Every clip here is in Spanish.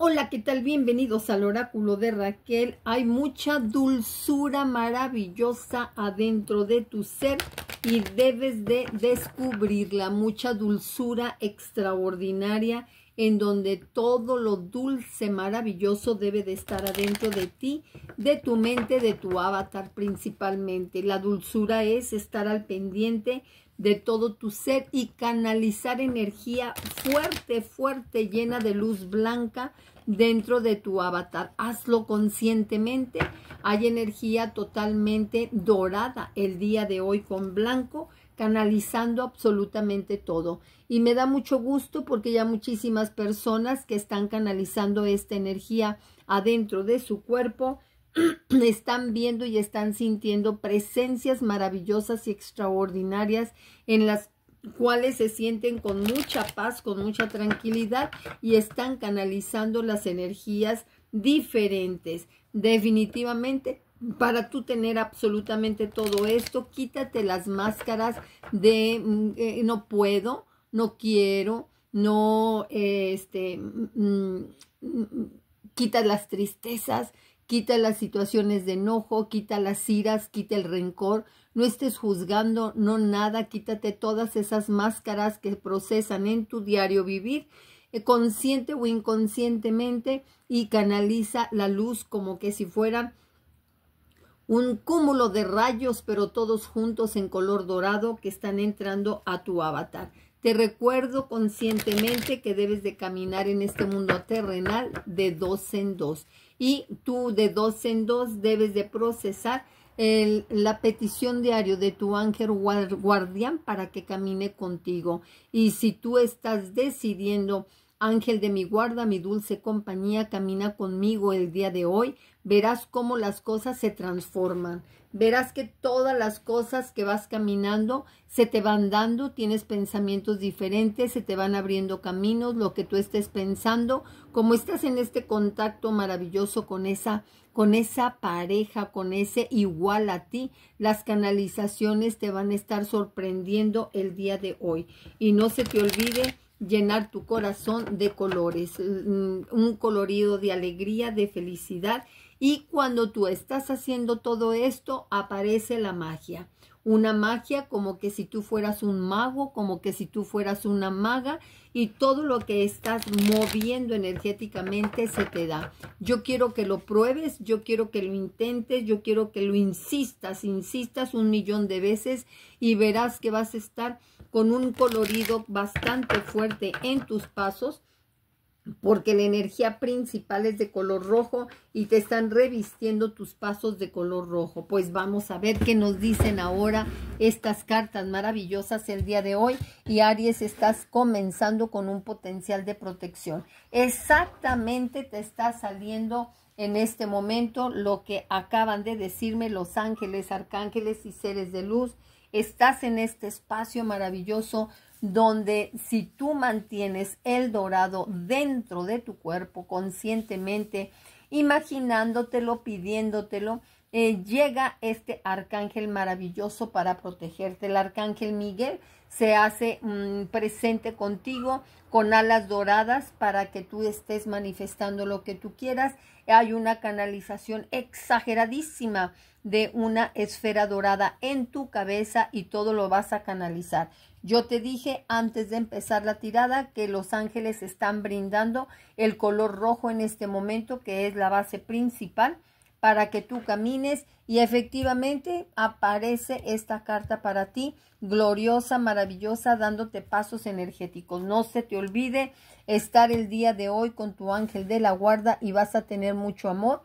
Hola, ¿qué tal? Bienvenidos al oráculo de Raquel. Hay mucha dulzura maravillosa adentro de tu ser y debes de descubrirla. Mucha dulzura extraordinaria en donde todo lo dulce maravilloso debe de estar adentro de ti, de tu mente, de tu avatar principalmente. La dulzura es estar al pendiente de todo tu ser y canalizar energía fuerte, fuerte, llena de luz blanca dentro de tu avatar. Hazlo conscientemente. Hay energía totalmente dorada el día de hoy con blanco, canalizando absolutamente todo. Y me da mucho gusto porque ya muchísimas personas que están canalizando esta energía adentro de su cuerpo están viendo y están sintiendo presencias maravillosas y extraordinarias en las cuales se sienten con mucha paz, con mucha tranquilidad y están canalizando las energías diferentes. Definitivamente, para tú tener absolutamente todo esto, quítate las máscaras de mm, eh, no puedo, no quiero, no, eh, este, mm, mm, quita las tristezas, Quita las situaciones de enojo, quita las iras, quita el rencor, no estés juzgando, no nada, quítate todas esas máscaras que procesan en tu diario vivir, eh, consciente o inconscientemente, y canaliza la luz como que si fueran un cúmulo de rayos, pero todos juntos en color dorado que están entrando a tu avatar. Te recuerdo conscientemente que debes de caminar en este mundo terrenal de dos en dos y tú de dos en dos debes de procesar la petición diario de tu ángel guardián para que camine contigo. Y si tú estás decidiendo Ángel de mi guarda, mi dulce compañía, camina conmigo el día de hoy. Verás cómo las cosas se transforman. Verás que todas las cosas que vas caminando se te van dando, tienes pensamientos diferentes, se te van abriendo caminos, lo que tú estés pensando, como estás en este contacto maravilloso con esa con esa pareja, con ese igual a ti, las canalizaciones te van a estar sorprendiendo el día de hoy. Y no se te olvide llenar tu corazón de colores, mm, un colorido de alegría, de felicidad. Y cuando tú estás haciendo todo esto, aparece la magia. Una magia como que si tú fueras un mago, como que si tú fueras una maga y todo lo que estás moviendo energéticamente se te da. Yo quiero que lo pruebes, yo quiero que lo intentes, yo quiero que lo insistas, insistas un millón de veces y verás que vas a estar con un colorido bastante fuerte en tus pasos porque la energía principal es de color rojo y te están revistiendo tus pasos de color rojo. Pues vamos a ver qué nos dicen ahora estas cartas maravillosas el día de hoy. Y Aries, estás comenzando con un potencial de protección. Exactamente te está saliendo en este momento lo que acaban de decirme los ángeles, arcángeles y seres de luz Estás en este espacio maravilloso donde si tú mantienes el dorado dentro de tu cuerpo conscientemente, imaginándotelo, pidiéndotelo, eh, llega este arcángel maravilloso para protegerte. El arcángel Miguel se hace mm, presente contigo con alas doradas para que tú estés manifestando lo que tú quieras. Hay una canalización exageradísima de una esfera dorada en tu cabeza y todo lo vas a canalizar. Yo te dije antes de empezar la tirada que los ángeles están brindando el color rojo en este momento, que es la base principal para que tú camines y efectivamente aparece esta carta para ti, gloriosa, maravillosa, dándote pasos energéticos. No se te olvide estar el día de hoy con tu ángel de la guarda y vas a tener mucho amor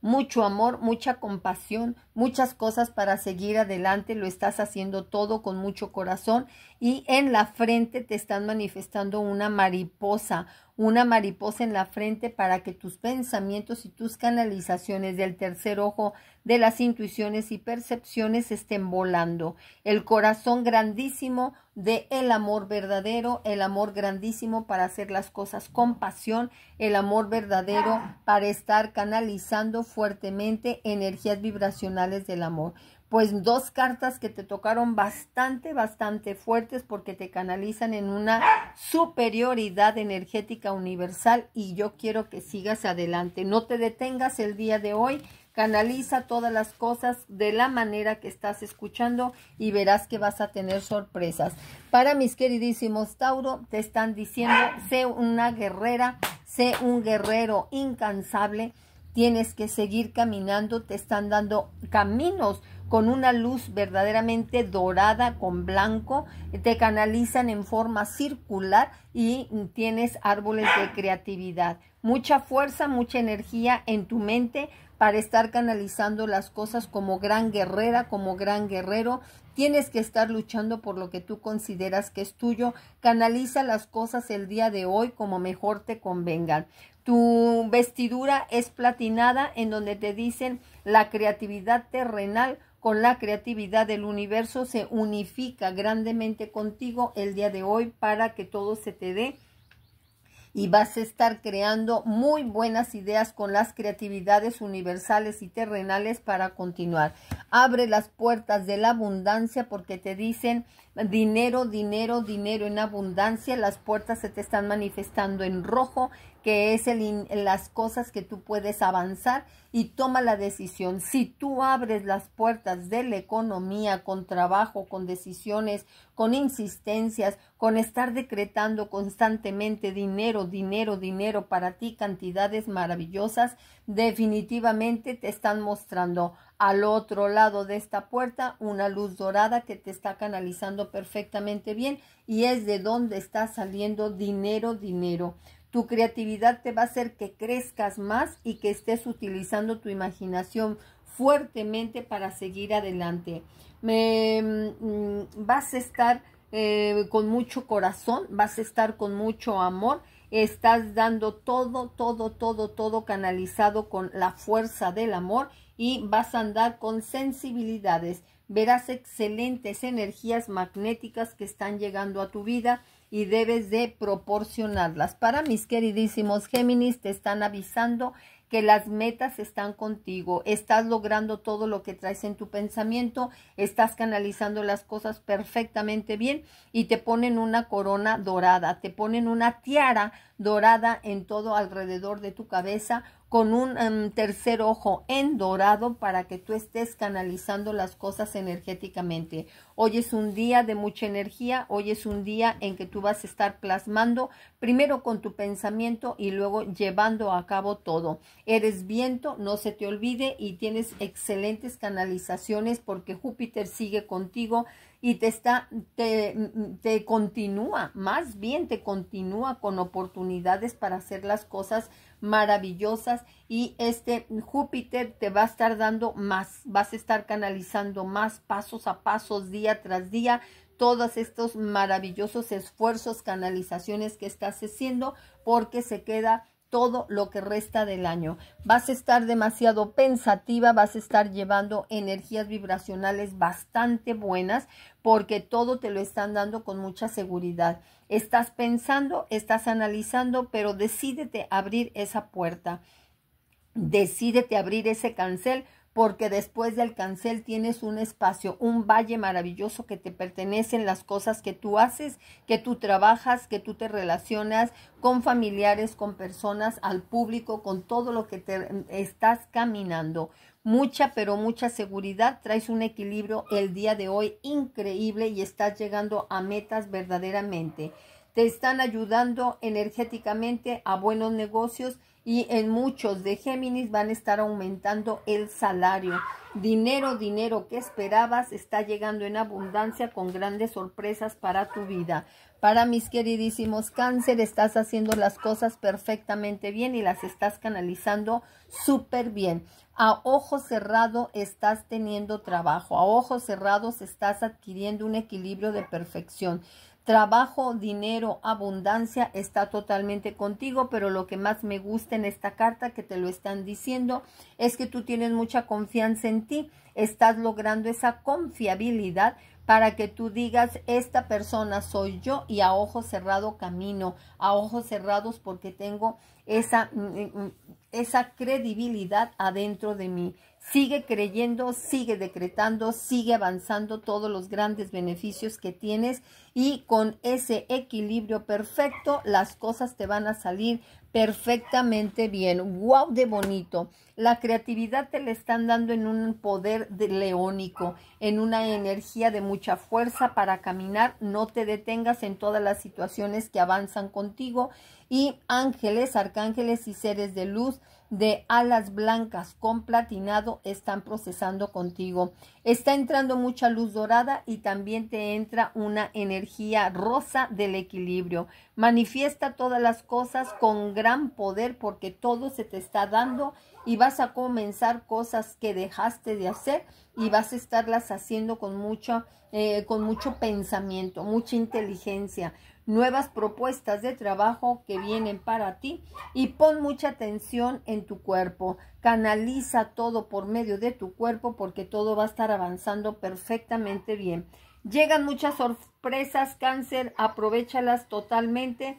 mucho amor, mucha compasión, muchas cosas para seguir adelante, lo estás haciendo todo con mucho corazón y en la frente te están manifestando una mariposa, una mariposa en la frente para que tus pensamientos y tus canalizaciones del tercer ojo de las intuiciones y percepciones estén volando. El corazón grandísimo de el amor verdadero, el amor grandísimo para hacer las cosas con pasión, el amor verdadero para estar canalizando fuertemente energías vibracionales del amor pues dos cartas que te tocaron bastante, bastante fuertes porque te canalizan en una superioridad energética universal y yo quiero que sigas adelante. No te detengas el día de hoy Canaliza todas las cosas de la manera que estás escuchando y verás que vas a tener sorpresas. Para mis queridísimos Tauro, te están diciendo, sé una guerrera, sé un guerrero incansable, tienes que seguir caminando, te están dando caminos con una luz verdaderamente dorada con blanco, te canalizan en forma circular y tienes árboles de creatividad mucha fuerza, mucha energía en tu mente para estar canalizando las cosas como gran guerrera, como gran guerrero. Tienes que estar luchando por lo que tú consideras que es tuyo. Canaliza las cosas el día de hoy como mejor te convengan. Tu vestidura es platinada en donde te dicen la creatividad terrenal con la creatividad del universo se unifica grandemente contigo el día de hoy para que todo se te dé y vas a estar creando muy buenas ideas con las creatividades universales y terrenales para continuar. Abre las puertas de la abundancia porque te dicen dinero, dinero, dinero en abundancia. Las puertas se te están manifestando en rojo que es el, las cosas que tú puedes avanzar y toma la decisión. Si tú abres las puertas de la economía con trabajo, con decisiones, con insistencias, con estar decretando constantemente dinero, dinero, dinero para ti, cantidades maravillosas, definitivamente te están mostrando al otro lado de esta puerta una luz dorada que te está canalizando perfectamente bien y es de donde está saliendo dinero, dinero. Tu creatividad te va a hacer que crezcas más y que estés utilizando tu imaginación fuertemente para seguir adelante. Me, mm, vas a estar eh, con mucho corazón, vas a estar con mucho amor estás dando todo, todo, todo, todo canalizado con la fuerza del amor y vas a andar con sensibilidades. Verás excelentes energías magnéticas que están llegando a tu vida y debes de proporcionarlas. Para mis queridísimos Géminis, te están avisando que las metas están contigo, estás logrando todo lo que traes en tu pensamiento, estás canalizando las cosas perfectamente bien y te ponen una corona dorada, te ponen una tiara dorada en todo alrededor de tu cabeza, con un em, tercer ojo en dorado para que tú estés canalizando las cosas energéticamente. Hoy es un día de mucha energía, hoy es un día en que tú vas a estar plasmando primero con tu pensamiento y luego llevando a cabo todo. Eres viento, no se te olvide y tienes excelentes canalizaciones porque Júpiter sigue contigo y te está, te, mm, te continúa, más bien te continúa con oportunidades para hacer las cosas maravillosas y este Júpiter te va a estar dando más, vas a estar canalizando más pasos a pasos, día tras día, todos estos maravillosos esfuerzos, canalizaciones que estás haciendo porque se queda todo lo que resta del año. Vas a estar demasiado pensativa, vas a estar llevando energías vibracionales bastante buenas porque todo te lo están dando con mucha seguridad. Estás pensando, estás analizando, pero decídete abrir esa puerta. Decídete abrir ese cancel porque después del cancel tienes un espacio, un valle maravilloso que te pertenecen las cosas que tú haces, que tú trabajas, que tú te relacionas con familiares, con personas, al público, con todo lo que te estás caminando. Mucha, pero mucha seguridad, traes un equilibrio el día de hoy increíble y estás llegando a metas verdaderamente. Te están ayudando energéticamente a buenos negocios y en muchos de Géminis van a estar aumentando el salario. Dinero, dinero que esperabas está llegando en abundancia con grandes sorpresas para tu vida. Para mis queridísimos cáncer, estás haciendo las cosas perfectamente bien y las estás canalizando súper bien. A ojo cerrado estás teniendo trabajo, a ojos cerrados estás adquiriendo un equilibrio de perfección. Trabajo, dinero, abundancia está totalmente contigo, pero lo que más me gusta en esta carta que te lo están diciendo es que tú tienes mucha confianza en ti, estás logrando esa confiabilidad para que tú digas, esta persona soy yo y a ojo cerrado camino, a ojos cerrados porque tengo esa, mm, mm, esa credibilidad adentro de mí. Sigue creyendo, sigue decretando, sigue avanzando todos los grandes beneficios que tienes y con ese equilibrio perfecto las cosas te van a salir perfectamente bien. ¡Wow! De bonito. La creatividad te la están dando en un poder leónico, en una energía de mucha fuerza para caminar. No te detengas en todas las situaciones que avanzan contigo. Y ángeles, arcángeles y seres de luz de alas blancas con platinado están procesando contigo. Está entrando mucha luz dorada y también te entra una energía rosa del equilibrio. Manifiesta todas las cosas con gran poder porque todo se te está dando y vas a comenzar cosas que dejaste de hacer y vas a estarlas haciendo con mucho, eh, con mucho pensamiento, mucha inteligencia, nuevas propuestas de trabajo que vienen para ti y pon mucha atención en tu cuerpo. Canaliza todo por medio de tu cuerpo porque todo va a estar avanzando perfectamente bien. Llegan muchas sorpresas, cáncer, aprovechalas totalmente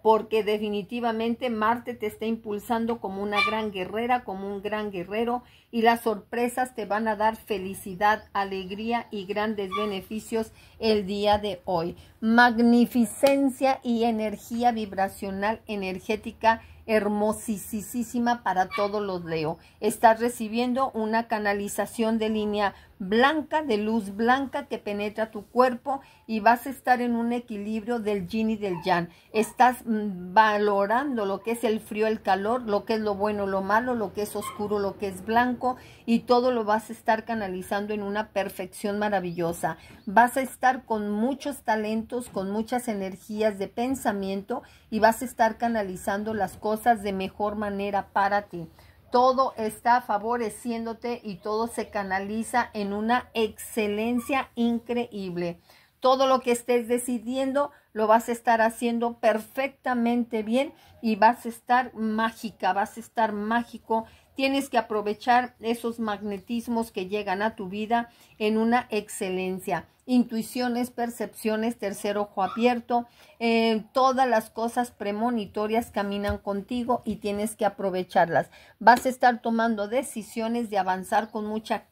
porque definitivamente Marte te está impulsando como una gran guerrera, como un gran guerrero, y las sorpresas te van a dar felicidad, alegría y grandes beneficios el día de hoy. Magnificencia y energía vibracional energética hermosísima para todos los Leo. Estás recibiendo una canalización de línea blanca, de luz blanca que penetra tu cuerpo y vas a estar en un equilibrio del yin y del yang. Estás mm, valorando lo que es el frío, el calor, lo que es lo bueno, lo malo, lo que es oscuro, lo que es blanco y todo lo vas a estar canalizando en una perfección maravillosa. Vas a estar con muchos talentos, con muchas energías de pensamiento y vas a estar canalizando las cosas de mejor manera para ti todo está favoreciéndote y todo se canaliza en una excelencia increíble. Todo lo que estés decidiendo lo vas a estar haciendo perfectamente bien y vas a estar mágica, vas a estar mágico Tienes que aprovechar esos magnetismos que llegan a tu vida en una excelencia. Intuiciones, percepciones, tercer ojo abierto, eh, todas las cosas premonitorias caminan contigo y tienes que aprovecharlas. Vas a estar tomando decisiones de avanzar con mucha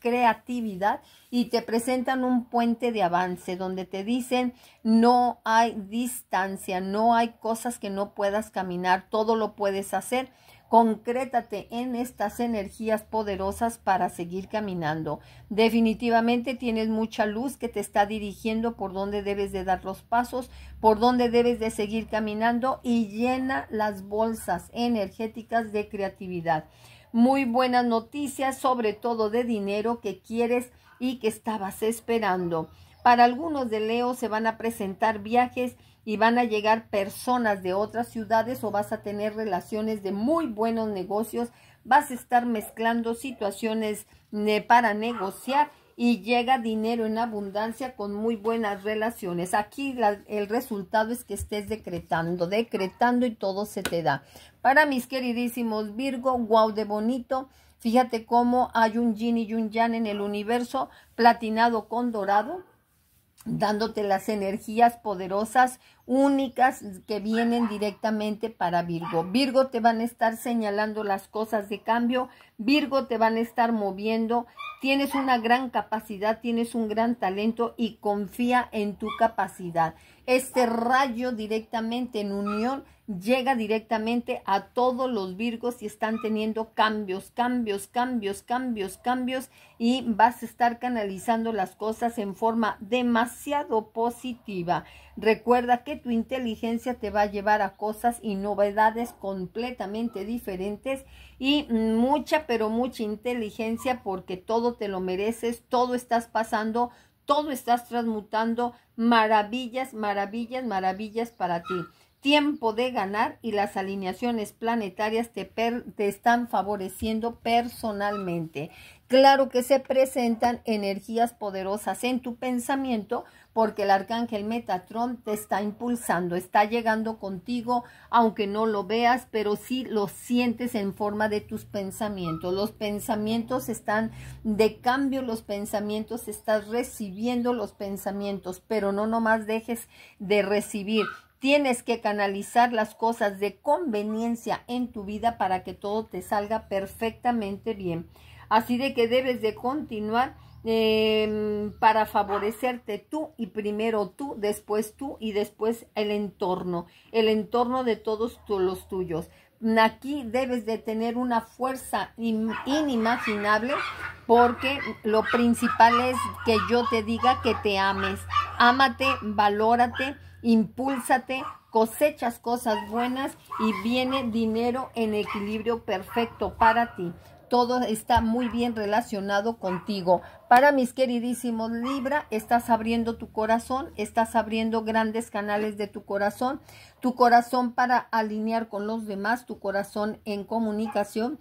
creatividad y te presentan un puente de avance donde te dicen no hay distancia, no hay cosas que no puedas caminar, todo lo puedes hacer Concrétate en estas energías poderosas para seguir caminando. Definitivamente tienes mucha luz que te está dirigiendo por dónde debes de dar los pasos, por dónde debes de seguir caminando y llena las bolsas energéticas de creatividad. Muy buenas noticias, sobre todo de dinero que quieres y que estabas esperando. Para algunos de Leo se van a presentar viajes y van a llegar personas de otras ciudades o vas a tener relaciones de muy buenos negocios, vas a estar mezclando situaciones eh, para negociar y llega dinero en abundancia con muy buenas relaciones. Aquí el resultado es que estés decretando, decretando y todo se te da. Para mis queridísimos Virgo, wow de bonito. Fíjate cómo hay un yin y un yang en el universo platinado con dorado dándote las energías poderosas únicas que vienen directamente para Virgo. Virgo te van a estar señalando las cosas de cambio, Virgo te van a estar moviendo, tienes una gran capacidad, tienes un gran talento y confía en tu capacidad. Este rayo directamente en unión llega directamente a todos los Virgos y están teniendo cambios, cambios, cambios, cambios, cambios y vas a estar canalizando las cosas en forma demasiado positiva. Recuerda que tu inteligencia te va a llevar a cosas y novedades completamente diferentes y mucha, pero mucha inteligencia porque todo te lo mereces, todo estás pasando, todo estás transmutando maravillas, maravillas, maravillas para ti tiempo de ganar y las alineaciones planetarias te, te, están favoreciendo personalmente. Claro que se presentan energías poderosas en tu pensamiento porque el arcángel Metatron te está impulsando, está llegando contigo, aunque no lo veas, pero sí lo sientes en forma de tus pensamientos. Los pensamientos están de cambio, los pensamientos estás recibiendo los pensamientos, pero no nomás dejes de recibir Tienes que canalizar las cosas de conveniencia en tu vida para que todo te salga perfectamente bien. Así de que debes de continuar em, para favorecerte tú y primero tú, después tú y después el entorno, el entorno de todos los tuyos. Aquí debes de tener una fuerza inimaginable porque lo principal es que yo te diga que te ames. Ámate, valórate impúlsate, cosechas cosas buenas y viene dinero en equilibrio perfecto para ti. Todo está muy bien relacionado contigo. Para mis queridísimos Libra, estás abriendo tu corazón, estás abriendo grandes canales de tu corazón, tu corazón para alinear con los demás, tu corazón en comunicación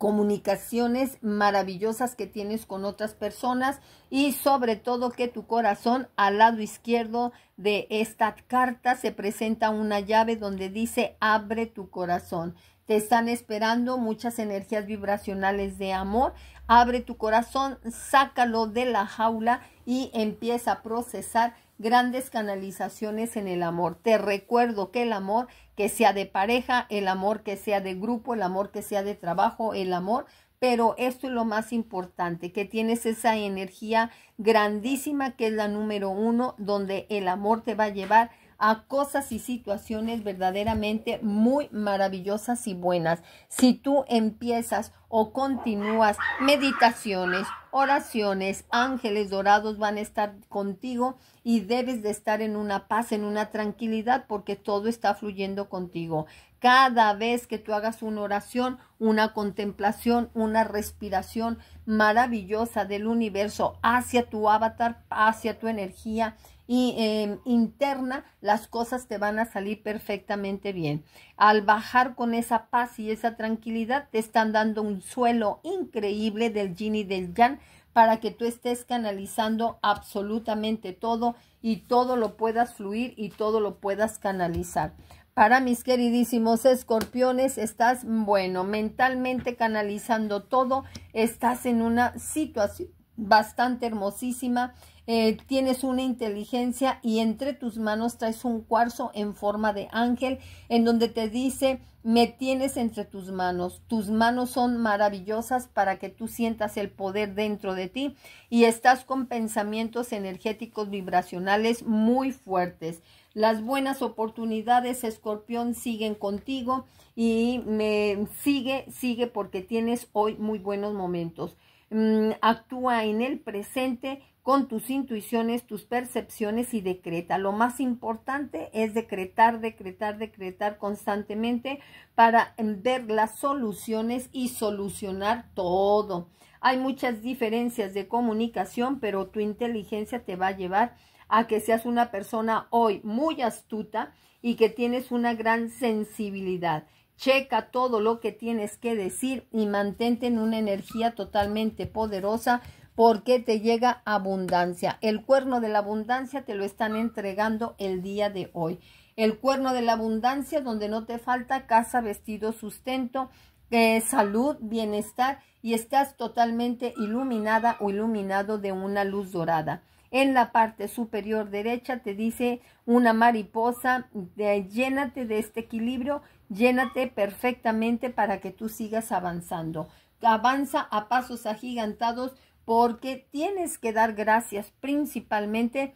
comunicaciones maravillosas que tienes con otras personas y sobre todo que tu corazón al lado izquierdo de esta carta se presenta una llave donde dice abre tu corazón. Te están esperando muchas energías vibracionales de amor. Abre tu corazón, sácalo de la jaula y empieza a procesar grandes canalizaciones en el amor. Te recuerdo que el amor que sea de pareja, el amor que sea de grupo, el amor que sea de trabajo, el amor. Pero esto es lo más importante, que tienes esa energía grandísima que es la número uno, donde el amor te va a llevar a cosas y situaciones verdaderamente muy maravillosas y buenas. Si tú empiezas o continúas meditaciones, oraciones, ángeles dorados van a estar contigo y debes de estar en una paz, en una tranquilidad, porque todo está fluyendo contigo cada vez que tú hagas una oración, una contemplación, una respiración maravillosa del universo hacia tu avatar, hacia tu energía em, interna, las cosas te van a salir perfectamente bien. Al bajar con esa paz y esa tranquilidad, te están dando un suelo increíble del yin y del yang para que tú estés canalizando absolutamente todo y todo lo puedas fluir y todo lo puedas canalizar. Para mis queridísimos escorpiones, estás, bueno, mentalmente canalizando todo, estás en una situación bastante hermosísima, eh, tienes una inteligencia y entre tus manos traes un cuarzo en forma de ángel en donde te dice, me tienes entre tus manos, tus manos son maravillosas para que tú sientas el poder dentro de ti y estás con pensamientos energéticos vibracionales muy fuertes. Las buenas oportunidades, escorpión, siguen contigo y me sigue, sigue porque tienes hoy muy buenos momentos. Mm, actúa en el presente con tus intuiciones, tus percepciones y decreta. Lo más importante es decretar, decretar, decretar constantemente para ver las soluciones y solucionar todo. Hay muchas diferencias de comunicación, pero tu inteligencia te va a llevar a que seas una persona hoy muy astuta y que tienes una gran sensibilidad. Checa todo lo que tienes que decir y mantente en una energía totalmente poderosa porque te llega abundancia. El cuerno de la abundancia te lo están entregando el día de hoy. El cuerno de la abundancia donde no te falta casa, vestido, sustento, eh, salud, bienestar y estás totalmente iluminada o iluminado de una luz dorada en la parte superior derecha te dice una mariposa, llénate de este equilibrio, llénate perfectamente para que tú sigas avanzando. Avanza a pasos agigantados porque tienes que dar gracias principalmente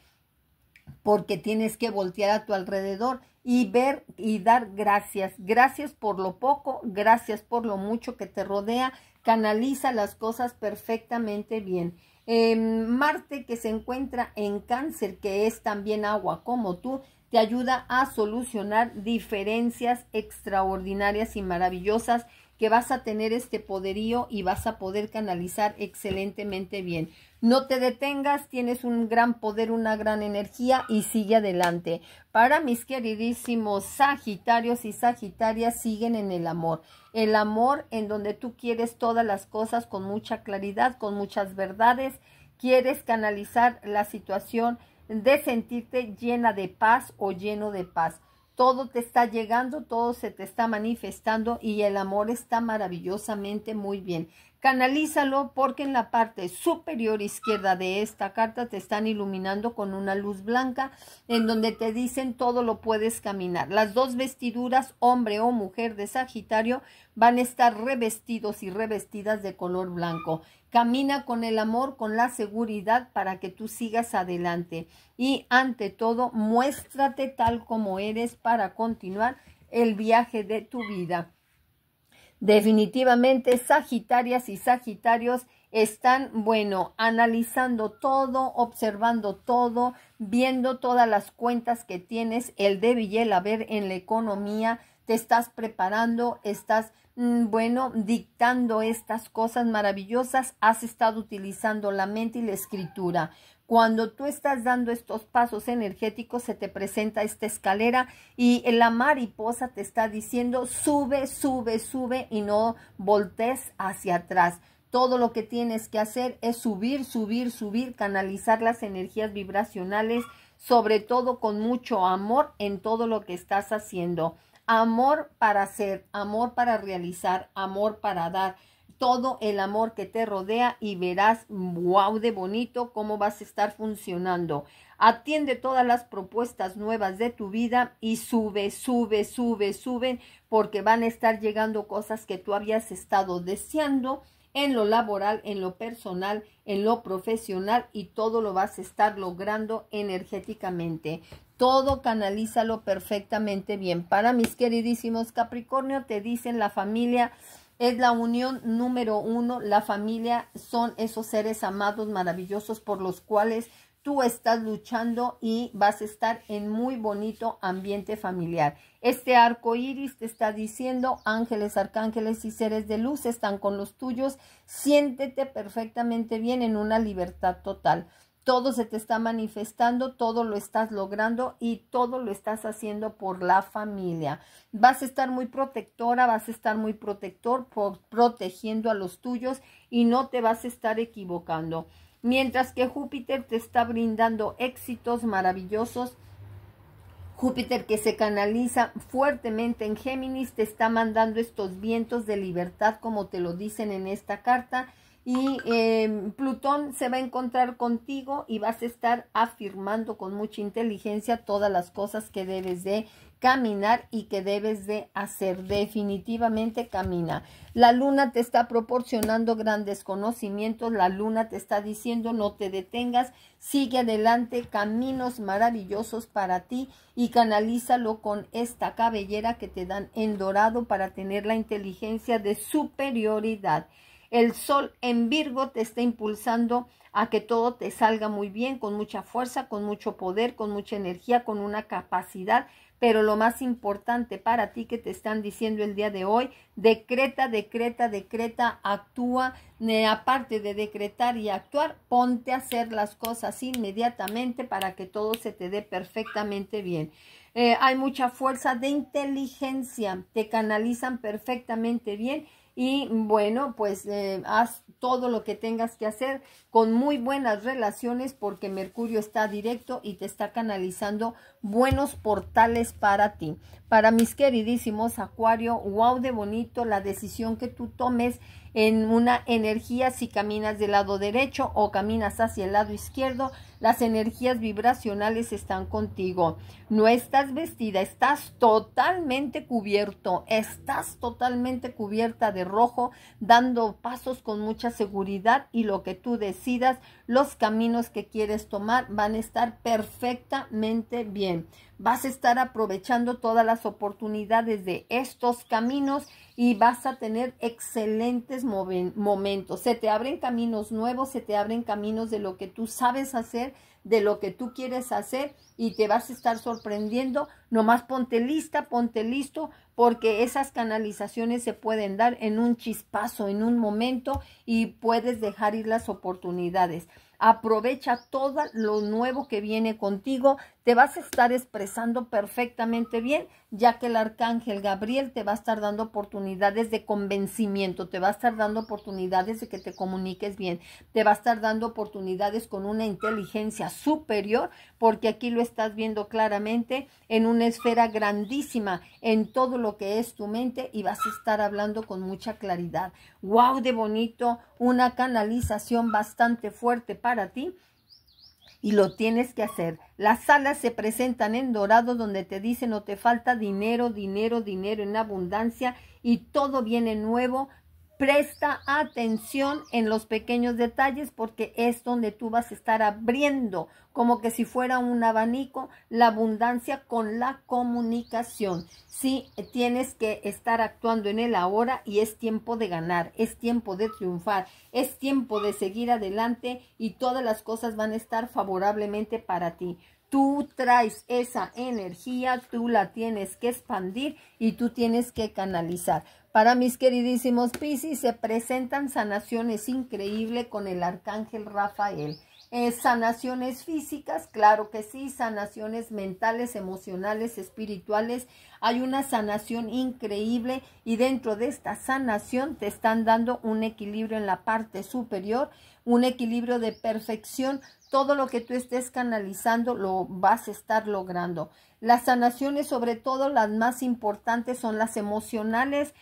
porque tienes que voltear a tu alrededor y ver y dar gracias. Gracias por lo poco, gracias por lo mucho que te rodea. Canaliza las cosas perfectamente bien. Em, Marte que se encuentra en cáncer, que es también agua como tú, te ayuda a solucionar diferencias extraordinarias y maravillosas que vas a tener este poderío y vas a poder canalizar excelentemente bien. No te detengas, tienes un gran poder, una gran energía y sigue adelante. Para mis queridísimos Sagitarios y Sagitarias, siguen en el amor. El amor en donde tú quieres todas las cosas con mucha claridad, con muchas verdades. Quieres canalizar la situación de sentirte llena de paz o lleno de paz. Todo te está llegando, todo se te está manifestando y el amor está maravillosamente muy bien. Canalízalo porque en la parte superior izquierda de esta carta te están iluminando con una luz blanca en donde te dicen todo lo puedes caminar. Las dos vestiduras, hombre o mujer de Sagitario, van a estar revestidos y revestidas de color blanco. Camina con el amor, con la seguridad para que tú sigas adelante. Y ante todo, muéstrate tal como eres para continuar el viaje de tu vida. Definitivamente Sagitarias y Sagitarios están, bueno, analizando todo, observando todo, viendo todas las cuentas que tienes, el débil y el haber en la economía, te estás preparando, estás, mm, bueno, dictando estas cosas maravillosas, has estado utilizando la mente y la escritura. Cuando tú estás dando estos pasos energéticos, se te presenta esta escalera y la mariposa te está diciendo, sube, sube, sube y no voltees hacia atrás. Todo lo que tienes que hacer es subir, subir, subir, canalizar las energías vibracionales, sobre todo con mucho amor en todo lo que estás haciendo. Amor para hacer, amor para realizar, amor para dar todo el amor que te rodea y verás, wow, de bonito cómo vas a estar funcionando. Atiende todas las propuestas nuevas de tu vida y sube, sube, sube, sube, porque van a estar llegando cosas que tú habías estado deseando en lo laboral, en lo personal, en lo profesional y todo lo vas a estar logrando energéticamente. Todo canalízalo perfectamente bien. Para mis queridísimos Capricornio, te dicen la familia es la unión número uno. La familia son esos seres amados, maravillosos, por los cuales tú estás luchando y vas a estar en muy bonito ambiente familiar. Este arco iris te está diciendo, ángeles, arcángeles y seres de luz están con los tuyos. Siéntete perfectamente bien en una libertad total todo se te está manifestando, todo lo estás logrando y todo lo estás haciendo por la familia. Vas a estar muy protectora, vas a estar muy protector, por, protegiendo a los tuyos y no te vas a estar equivocando. Mientras que Júpiter te está brindando éxitos maravillosos, Júpiter que se canaliza fuertemente en Géminis te está mandando estos vientos de libertad como te lo dicen en esta carta y em, Plutón se va a encontrar contigo y vas a estar afirmando con mucha inteligencia todas las cosas que debes de caminar y que debes de hacer. Definitivamente camina. La luna te está proporcionando grandes conocimientos, la luna te está diciendo no te detengas, sigue adelante, caminos maravillosos para ti y canalízalo con esta cabellera que te dan en dorado para tener la inteligencia de superioridad. El sol en Virgo te está impulsando a que todo te salga muy bien, con mucha fuerza, con mucho poder, con mucha energía, con una capacidad. Pero lo más importante para ti que te están diciendo el día de hoy, decreta, decreta, decreta, actúa. Eh, aparte de decretar y actuar, ponte a hacer las cosas inmediatamente para que todo se te dé perfectamente bien. Eh, hay mucha fuerza de inteligencia, te canalizan perfectamente bien y bueno, pues eh, haz todo lo que tengas que hacer con muy buenas relaciones porque Mercurio está directo y te está canalizando buenos portales para ti. Para mis queridísimos Acuario, wow de bonito la decisión que tú tomes en una energía si caminas del lado derecho o caminas hacia el lado izquierdo, las energías vibracionales están contigo. No estás vestida, estás totalmente cubierto, estás totalmente cubierta de rojo, dando pasos con mucha seguridad y lo que tú decidas los caminos que quieres tomar van a estar perfectamente bien. Vas a estar aprovechando todas las oportunidades de estos caminos y vas a tener excelentes momentos. Se te abren caminos nuevos, se te abren caminos de lo que tú sabes hacer de lo que tú quieres hacer y te vas a estar sorprendiendo. Nomás ponte lista, ponte listo, porque esas canalizaciones se pueden dar en un chispazo, en un momento y puedes dejar ir las oportunidades. Aprovecha todo lo nuevo que viene contigo te vas a estar expresando perfectamente bien, ya que el arcángel Gabriel te va a estar dando oportunidades de convencimiento, te va a estar dando oportunidades de que te comuniques bien, te va a estar dando oportunidades con una inteligencia superior, porque aquí lo estás viendo claramente en una esfera grandísima, en todo lo que es tu mente y vas a estar hablando con mucha claridad. ¡Wow! De bonito, una canalización bastante fuerte para ti y lo tienes que hacer. Las salas se presentan en dorado donde te dicen no te falta dinero, dinero, dinero en abundancia y todo viene nuevo Presta atención en los pequeños detalles porque es donde tú vas a estar abriendo como que si fuera un abanico la abundancia con la comunicación. Sí, tienes que estar actuando en el ahora y es tiempo de ganar, es tiempo de triunfar, es tiempo de seguir adelante y todas las cosas van a estar favorablemente para ti. Tú traes esa energía, tú la tienes que expandir y tú tienes que canalizar. Para mis queridísimos Pisis, se presentan sanaciones increíbles con el arcángel Rafael. Eh, sanaciones físicas, claro que sí, sanaciones mentales, emocionales, espirituales. Hay una sanación increíble y dentro de esta sanación te están dando un equilibrio en la parte superior, un equilibrio de perfección. Todo lo que tú estés canalizando lo vas a estar logrando. Las sanaciones, sobre todo las más importantes, son las emocionales,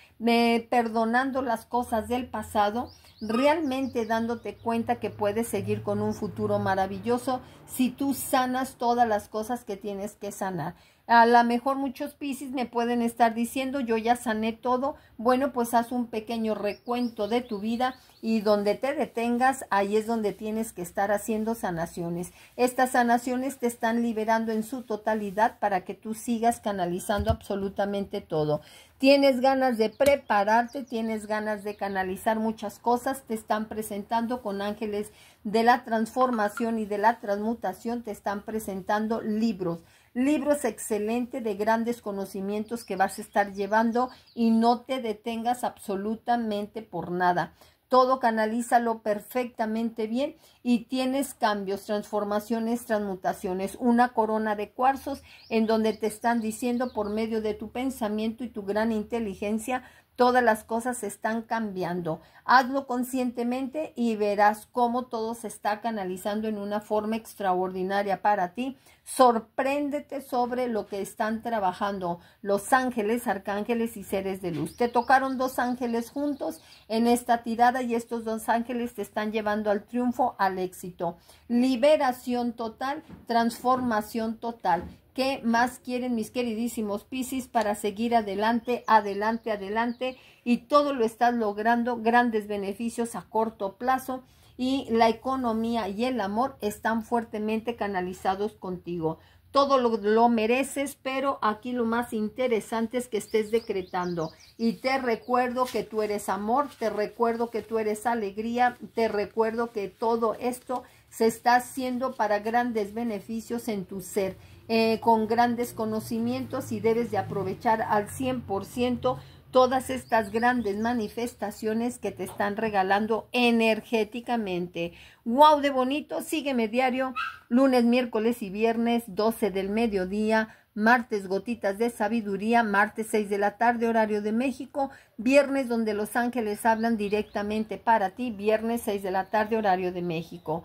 perdonando las cosas del pasado, realmente dándote cuenta que puedes seguir con un futuro maravilloso si tú sanas todas las cosas que tienes que sanar. A lo mejor muchos Piscis me pueden estar diciendo, yo ya sané todo. Bueno, pues haz un pequeño recuento de tu vida y donde te detengas, ahí es donde tienes que estar haciendo sanaciones. Estas sanaciones te están liberando en su totalidad para que tú sigas canalizando absolutamente todo. Tienes ganas de prepararte, tienes ganas de canalizar muchas cosas, te están presentando con ángeles de la transformación y de la transmutación, te están presentando libros libros excelentes de grandes conocimientos que vas a estar llevando y no te detengas absolutamente por nada. Todo canalízalo perfectamente bien y tienes cambios, transformaciones, transmutaciones. Una corona de cuarzos en donde te están diciendo por medio de tu pensamiento y tu gran inteligencia Todas las cosas están cambiando. Hazlo conscientemente y verás cómo todo se está canalizando en una forma extraordinaria para ti. Sorpréndete sobre lo que están trabajando los ángeles, arcángeles y seres de luz. Te tocaron dos ángeles juntos en esta tirada y estos dos ángeles te están llevando al triunfo, al éxito. Liberación total, transformación total. ¿Qué más quieren mis queridísimos Piscis para seguir adelante, adelante, adelante? Y todo lo estás logrando, grandes beneficios a corto plazo y la economía y el amor están fuertemente canalizados contigo. Todo lo, lo mereces, pero aquí lo más interesante es que estés decretando. Y te recuerdo que tú eres amor, te recuerdo que tú eres alegría, te recuerdo que todo esto se está haciendo para grandes beneficios en tu ser eh, con grandes conocimientos y debes de aprovechar al 100% todas estas grandes manifestaciones que te están regalando energéticamente. ¡Wow! De bonito. Sígueme diario, lunes, miércoles y viernes, 12 del mediodía martes gotitas de sabiduría, martes 6 de la tarde horario de México, viernes donde los ángeles hablan directamente para ti, viernes 6 de la tarde horario de México.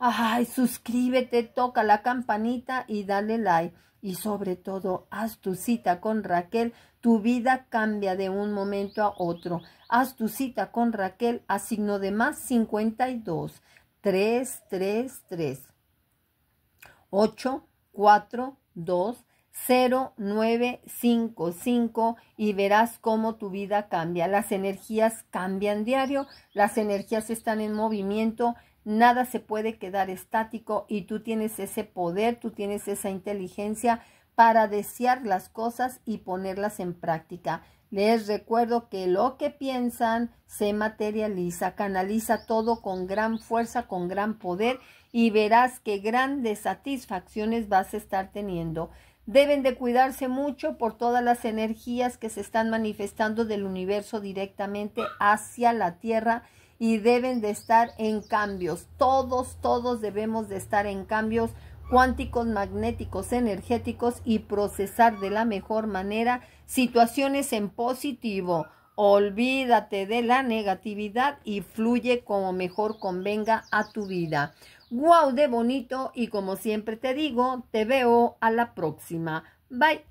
Ay, suscríbete, toca la campanita y dale like. Y sobre todo, haz tu cita con Raquel. Tu vida cambia de un momento a otro. Haz tu cita con Raquel a signo de más 52 333 8 4 cinco y verás cómo tu vida cambia. Las energías cambian diario, las energías están en movimiento Nada se puede quedar estático y tú tienes ese poder, tú tienes esa inteligencia para desear las cosas y ponerlas en práctica. Les recuerdo que lo que piensan se materializa, canaliza todo con gran fuerza, con gran poder y verás qué grandes satisfacciones vas a estar teniendo. Deben de cuidarse mucho por todas las energías que se están manifestando del universo directamente hacia la Tierra y deben de estar en cambios. Todos, todos debemos de estar en cambios cuánticos, magnéticos, energéticos y procesar de la mejor manera situaciones en positivo. Olvídate de la negatividad y fluye como mejor convenga a tu vida. ¡Wow! De bonito y como siempre te digo, te veo a la próxima. Bye.